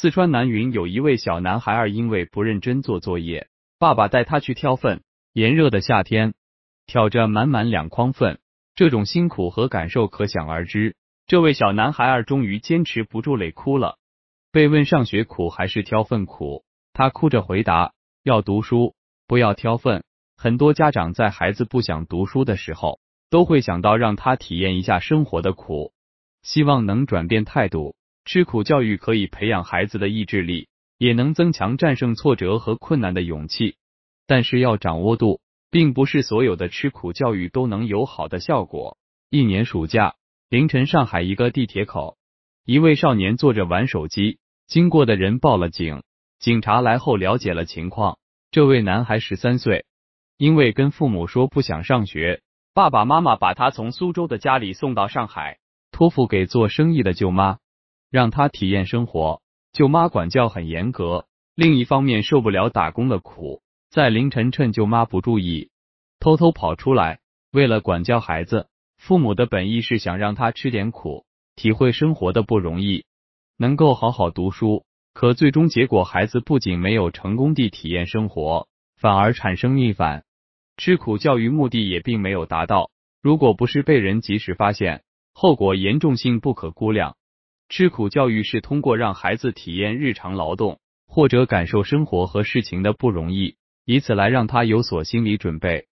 四川南云有一位小男孩儿，因为不认真做作业，爸爸带他去挑粪。炎热的夏天，挑着满满两筐粪，这种辛苦和感受可想而知。这位小男孩儿终于坚持不住，累哭了。被问上学苦还是挑粪苦，他哭着回答：“要读书，不要挑粪。”很多家长在孩子不想读书的时候，都会想到让他体验一下生活的苦，希望能转变态度。吃苦教育可以培养孩子的意志力，也能增强战胜挫折和困难的勇气，但是要掌握度，并不是所有的吃苦教育都能有好的效果。一年暑假，凌晨，上海一个地铁口，一位少年坐着玩手机，经过的人报了警。警察来后了解了情况，这位男孩十三岁，因为跟父母说不想上学，爸爸妈妈把他从苏州的家里送到上海，托付给做生意的舅妈。让他体验生活，舅妈管教很严格。另一方面，受不了打工的苦，在凌晨趁舅妈不注意，偷偷跑出来。为了管教孩子，父母的本意是想让他吃点苦，体会生活的不容易，能够好好读书。可最终结果，孩子不仅没有成功地体验生活，反而产生逆反，吃苦教育目的也并没有达到。如果不是被人及时发现，后果严重性不可估量。吃苦教育是通过让孩子体验日常劳动或者感受生活和事情的不容易，以此来让他有所心理准备。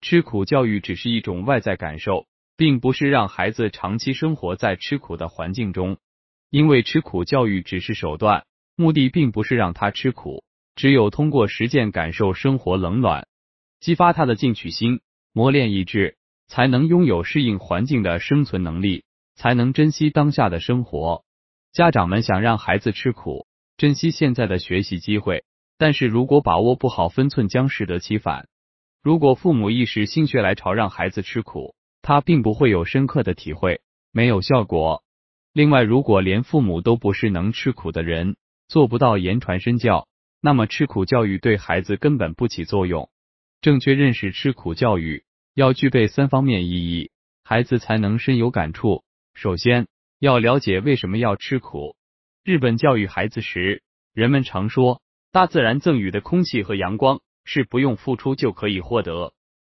吃苦教育只是一种外在感受，并不是让孩子长期生活在吃苦的环境中。因为吃苦教育只是手段，目的并不是让他吃苦。只有通过实践感受生活冷暖，激发他的进取心，磨练意志，才能拥有适应环境的生存能力。才能珍惜当下的生活。家长们想让孩子吃苦，珍惜现在的学习机会，但是如果把握不好分寸，将适得其反。如果父母一时心血来潮让孩子吃苦，他并不会有深刻的体会，没有效果。另外，如果连父母都不是能吃苦的人，做不到言传身教，那么吃苦教育对孩子根本不起作用。正确认识吃苦教育，要具备三方面意义，孩子才能深有感触。首先，要了解为什么要吃苦。日本教育孩子时，人们常说，大自然赠予的空气和阳光是不用付出就可以获得，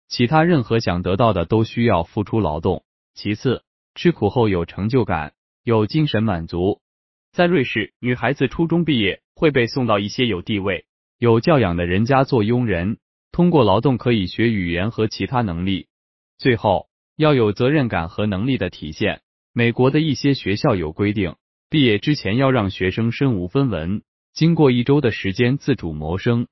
其他任何想得到的都需要付出劳动。其次，吃苦后有成就感，有精神满足。在瑞士，女孩子初中毕业会被送到一些有地位、有教养的人家做佣人，通过劳动可以学语言和其他能力。最后，要有责任感和能力的体现。美国的一些学校有规定，毕业之前要让学生身无分文，经过一周的时间自主谋生，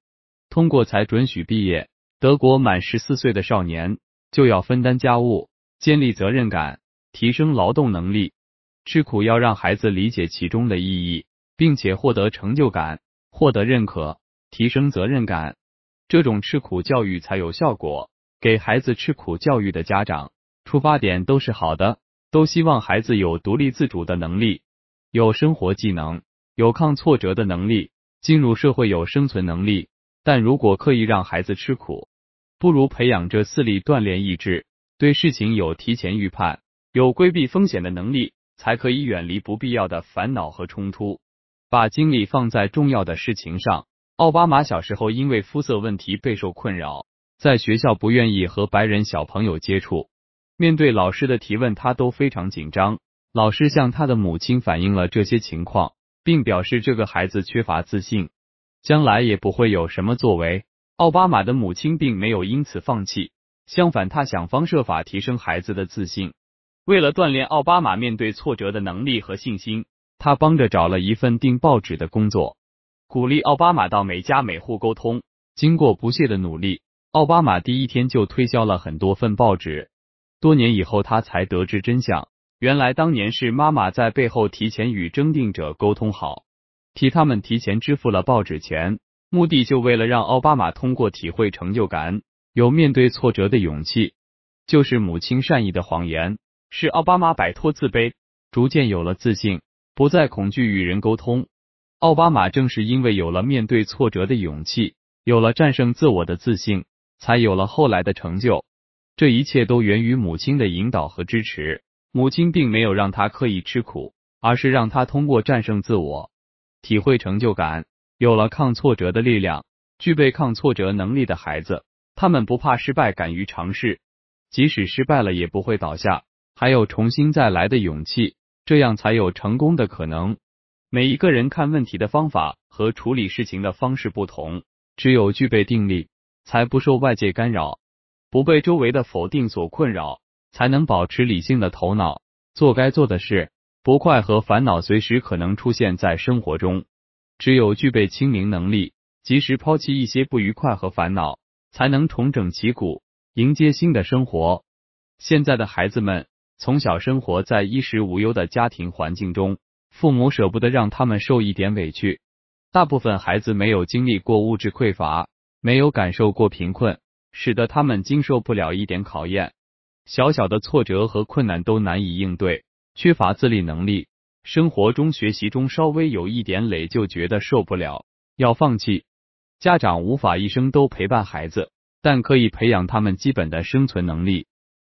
通过才准许毕业。德国满十四岁的少年就要分担家务，建立责任感，提升劳动能力。吃苦要让孩子理解其中的意义，并且获得成就感，获得认可，提升责任感。这种吃苦教育才有效果。给孩子吃苦教育的家长，出发点都是好的。都希望孩子有独立自主的能力，有生活技能，有抗挫折的能力，进入社会有生存能力。但如果刻意让孩子吃苦，不如培养这四力，锻炼意志，对事情有提前预判，有规避风险的能力，才可以远离不必要的烦恼和冲突，把精力放在重要的事情上。奥巴马小时候因为肤色问题备受困扰，在学校不愿意和白人小朋友接触。面对老师的提问，他都非常紧张。老师向他的母亲反映了这些情况，并表示这个孩子缺乏自信，将来也不会有什么作为。奥巴马的母亲并没有因此放弃，相反，他想方设法提升孩子的自信。为了锻炼奥巴马面对挫折的能力和信心，他帮着找了一份订报纸的工作，鼓励奥巴马到每家每户沟通。经过不懈的努力，奥巴马第一天就推销了很多份报纸。多年以后，他才得知真相。原来当年是妈妈在背后提前与征订者沟通好，替他们提前支付了报纸钱，目的就为了让奥巴马通过体会成就感，有面对挫折的勇气。就是母亲善意的谎言，是奥巴马摆脱自卑，逐渐有了自信，不再恐惧与人沟通。奥巴马正是因为有了面对挫折的勇气，有了战胜自我的自信，才有了后来的成就。这一切都源于母亲的引导和支持。母亲并没有让他刻意吃苦，而是让他通过战胜自我，体会成就感，有了抗挫折的力量。具备抗挫折能力的孩子，他们不怕失败，敢于尝试，即使失败了也不会倒下，还有重新再来的勇气。这样才有成功的可能。每一个人看问题的方法和处理事情的方式不同，只有具备定力，才不受外界干扰。不被周围的否定所困扰，才能保持理性的头脑，做该做的事。不快和烦恼随时可能出现在生活中，只有具备清明能力，及时抛弃一些不愉快和烦恼，才能重整旗鼓，迎接新的生活。现在的孩子们从小生活在衣食无忧的家庭环境中，父母舍不得让他们受一点委屈，大部分孩子没有经历过物质匮乏，没有感受过贫困。使得他们经受不了一点考验，小小的挫折和困难都难以应对，缺乏自立能力，生活中、学习中稍微有一点累就觉得受不了，要放弃。家长无法一生都陪伴孩子，但可以培养他们基本的生存能力。